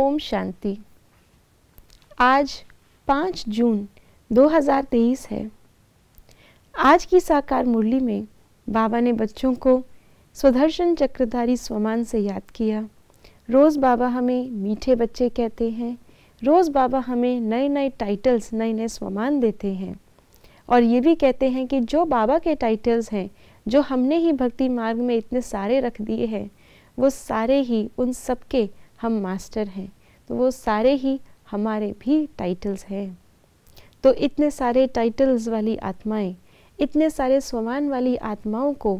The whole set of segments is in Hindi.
ओम शांति आज पाँच जून 2023 है आज की साकार मुरली में बाबा ने बच्चों को स्वदर्शन चक्रधारी स्वमान से याद किया रोज़ बाबा हमें मीठे बच्चे कहते हैं रोज़ बाबा हमें नए नए टाइटल्स नए नए स्वमान देते हैं और ये भी कहते हैं कि जो बाबा के टाइटल्स हैं जो हमने ही भक्ति मार्ग में इतने सारे रख दिए हैं वो सारे ही उन सबके हम मास्टर हैं तो वो सारे ही हमारे भी टाइटल्स हैं तो इतने सारे टाइटल्स वाली आत्माएं इतने सारे स्वमान वाली आत्माओं को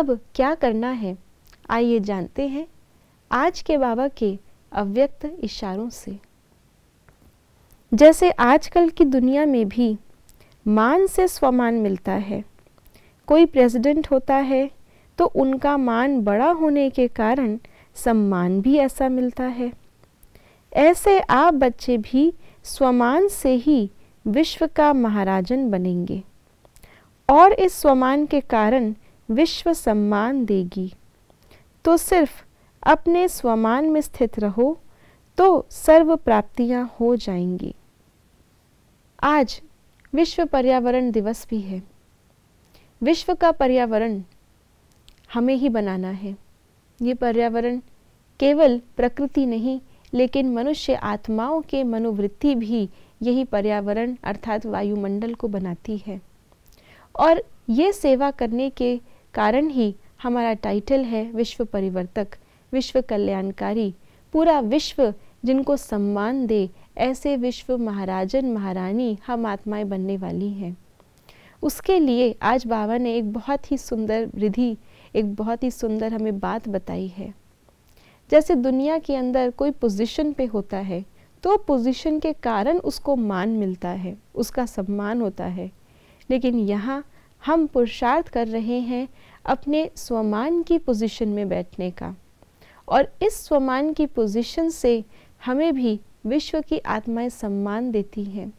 अब क्या करना है आइए जानते हैं आज के बाबा के अव्यक्त इशारों से जैसे आजकल की दुनिया में भी मान से स्वमान मिलता है कोई प्रेसिडेंट होता है तो उनका मान बड़ा होने के कारण सम्मान भी ऐसा मिलता है ऐसे आप बच्चे भी स्वमान से ही विश्व का महाराजन बनेंगे और इस स्वमान के कारण विश्व सम्मान देगी तो सिर्फ अपने स्वमान में स्थित रहो तो सर्व प्राप्तियां हो जाएंगी आज विश्व पर्यावरण दिवस भी है विश्व का पर्यावरण हमें ही बनाना है ये पर्यावरण केवल प्रकृति नहीं लेकिन मनुष्य आत्माओं के मनोवृत्ति भी यही पर्यावरण अर्थात वायुमंडल को बनाती है और ये सेवा करने के कारण ही हमारा टाइटल है विश्व परिवर्तक विश्व कल्याणकारी पूरा विश्व जिनको सम्मान दे ऐसे विश्व महाराजन महारानी हम आत्माएं बनने वाली हैं उसके लिए आज बाबा ने एक बहुत ही सुंदर विधि एक बहुत ही सुंदर हमें बात बताई है जैसे दुनिया के अंदर कोई पोजीशन पे होता है तो पोजीशन के कारण उसको मान मिलता है उसका सम्मान होता है लेकिन यहाँ हम पुरुषार्थ कर रहे हैं अपने स्वमान की पोजीशन में बैठने का और इस स्वमान की पोजीशन से हमें भी विश्व की आत्माएं सम्मान देती हैं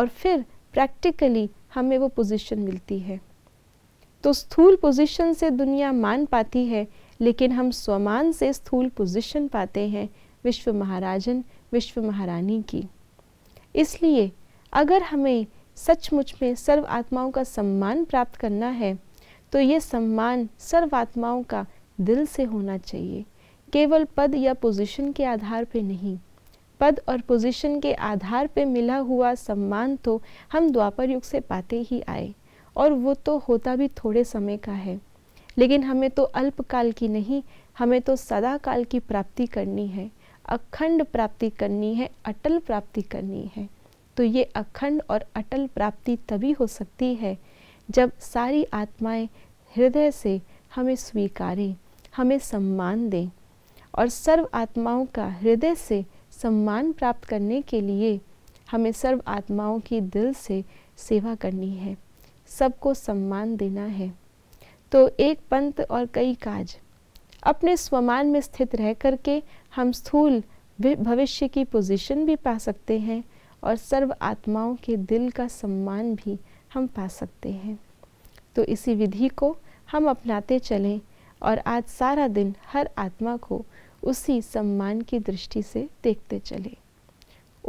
और फिर प्रैक्टिकली हमें वो पोजीशन मिलती है तो स्थूल पोजीशन से दुनिया मान पाती है लेकिन हम स्वमान से स्थूल पोजीशन पाते हैं विश्व महाराजन विश्व महारानी की इसलिए अगर हमें सचमुच में सर्व आत्माओं का सम्मान प्राप्त करना है तो ये सम्मान सर्व आत्माओं का दिल से होना चाहिए केवल पद या पोजीशन के आधार पर नहीं पद और पोजीशन के आधार पर मिला हुआ सम्मान तो हम द्वापर युग से पाते ही आए और वो तो होता भी थोड़े समय का है लेकिन हमें तो अल्पकाल की नहीं हमें तो सदा काल की प्राप्ति करनी है अखंड प्राप्ति करनी है अटल प्राप्ति करनी है तो ये अखंड और अटल प्राप्ति तभी हो सकती है जब सारी आत्माएं हृदय से हमें स्वीकारें हमें सम्मान दें और सर्व आत्माओं का हृदय से सम्मान प्राप्त करने के लिए हमें सर्व आत्माओं की दिल से सेवा करनी है सबको सम्मान देना है तो एक पंथ और कई काज अपने स्वमान में स्थित रह करके हम स्थूल भविष्य की पोजीशन भी पा सकते हैं और सर्व आत्माओं के दिल का सम्मान भी हम पा सकते हैं तो इसी विधि को हम अपनाते चलें और आज सारा दिन हर आत्मा को उसी सम्मान की दृष्टि से देखते चले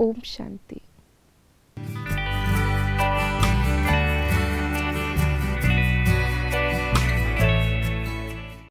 ओम शांति